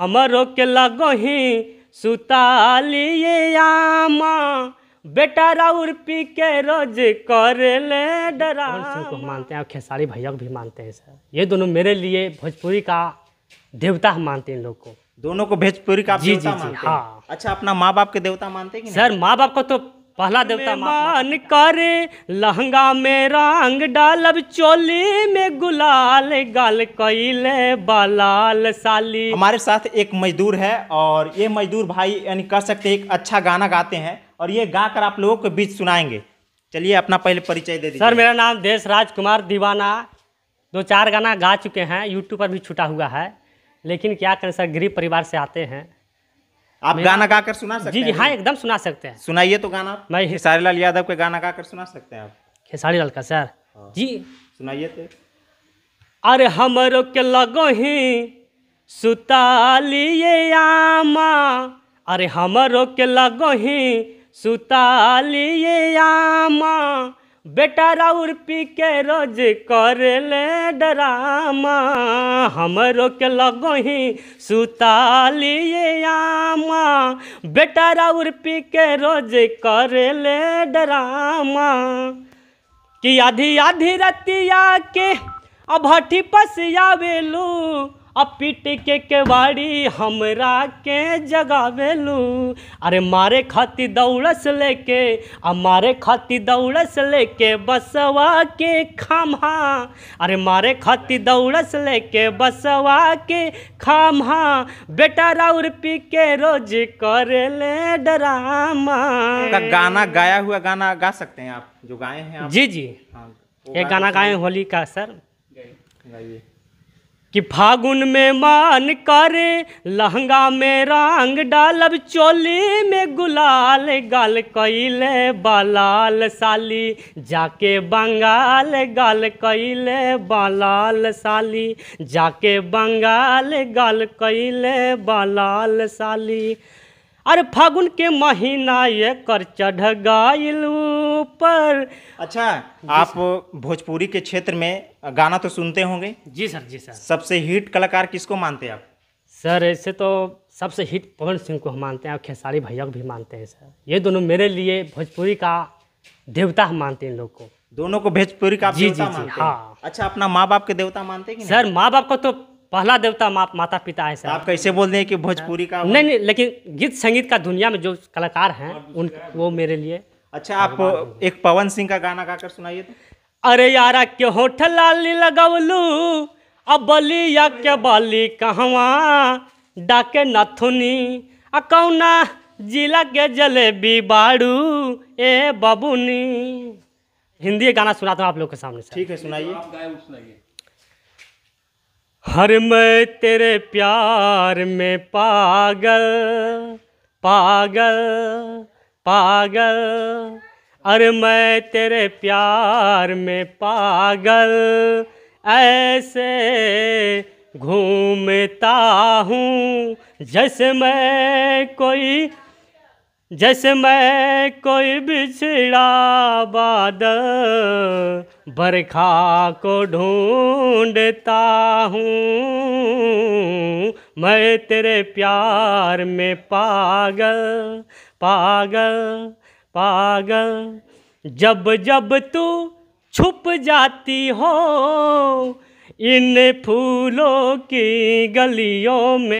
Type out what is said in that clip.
हमरो के ही सुतालिए आमा बेटा राउर पी के रोज कर ले डरा को मानते हैं और खेसारी भैया को भी मानते हैं सर ये दोनों मेरे लिए भोजपुरी का देवता हम मानते हैं इन लोग को दोनों को भोजपुरी का जी जी जी हाँ अच्छा अपना माँ बाप के देवता मानते हैं कि सर माँ बाप को तो पहला देवता मान करे लहंगा में रंग डालब चोली में गुलाल गाल कैले बलाल साली हमारे साथ एक मजदूर है और ये मजदूर भाई यानी कह सकते एक अच्छा गाना गाते हैं और ये गाकर आप लोगों के बीच सुनाएंगे चलिए अपना पहले परिचय दे दीजिए सर मेरा नाम देश राज कुमार दीवाना दो चार गाना गा चुके हैं यूट्यूब पर भी छुटा हुआ है लेकिन क्या करें सर गरीब परिवार से आते हैं आप गाना गाकर सुना सकते जी जी हाँ एकदम सुना सकते हैं सुनाइए तो गाना मैं खेसारी लाल यादव के गाना गाकर सुना सकते हैं आप खेसारी लाल का सर हाँ। जी सुनाइए तो अरे हमारो के लगो ही सुतालिए आमा अरे हमारो के लगो ही सुतालिए आमा बेटा राउर पी के रोज कर ले डरामा हमरो के लगो ही सुतालिए आमा बेटा राउर पी के रोज कर ले डरामा कि आधी आधी रतिया के हठी पसियावेलू आ पीट के केवाड़ी हमरा के जगावेलू अरे मारे खाती दौड़स लेके आ मारे खाती दौड़स लेके बसवा के खामहा अरे मारे खाती दौड़स लेके बसवा के खामहा बेटा राउर पी के रोज कर ले डरामा गाना गाया हुआ गाना गा सकते हैं आप जो गाए हैं आप जी जी हाँ, ये गाना गाए होली का सर गाइए कि फागुन में मान कर लहंगा में रंग डालब चोली में गुलाल गाल कैले बलाल साली जाके बंगाल गाल कैले बालाल साली जाके बंगाल गाल कैले बलाल साली अरे फागुन के महीना ये कर चढ़ गाइल ऊपर अच्छा आप भोजपुरी के क्षेत्र में गाना तो सुनते होंगे जी सर जी सर सबसे हिट कलाकार किसको मानते हैं आप सर ऐसे तो सबसे हिट पवन सिंह को हम मानते हैं और खेसारी भैया को भी मानते हैं सर ये दोनों मेरे लिए भोजपुरी का देवता हम मानते हैं इन लोग को दोनों को भोजपुरी का जी जी जी हाँ अच्छा अपना माँ बाप के देवता मानते हैं सर माँ बाप को तो पहला देवता मा, माता पिता है सर आप कैसे बोल रहे हैं कि भोजपुरी का नहीं नहीं लेकिन गीत संगीत का दुनिया में जो कलाकार हैं उन वो मेरे लिए अच्छा आप एक पवन सिंह का गाना गाकर सुनाइए तो। अरे यारा के होठ लाली लगवलू अब बलिया के बाली कहवा डाके नथुनी अकौना जिला के जलेबी बाड़ू ए बबुनी हिंदी गाना सुनाता हूँ आप लोग के सामने ठीक है सुनाइए हर मैं तेरे प्यार में पागल पागल पागल अरे मैं तेरे प्यार में पागल ऐसे घूमता हूँ जैसे मैं कोई जैसे मैं कोई बिछड़ा बादल बरखा को ढूंढता हूँ मैं तेरे प्यार में पागल पागल पागल जब जब तू छुप जाती हो इन फूलों की गलियों में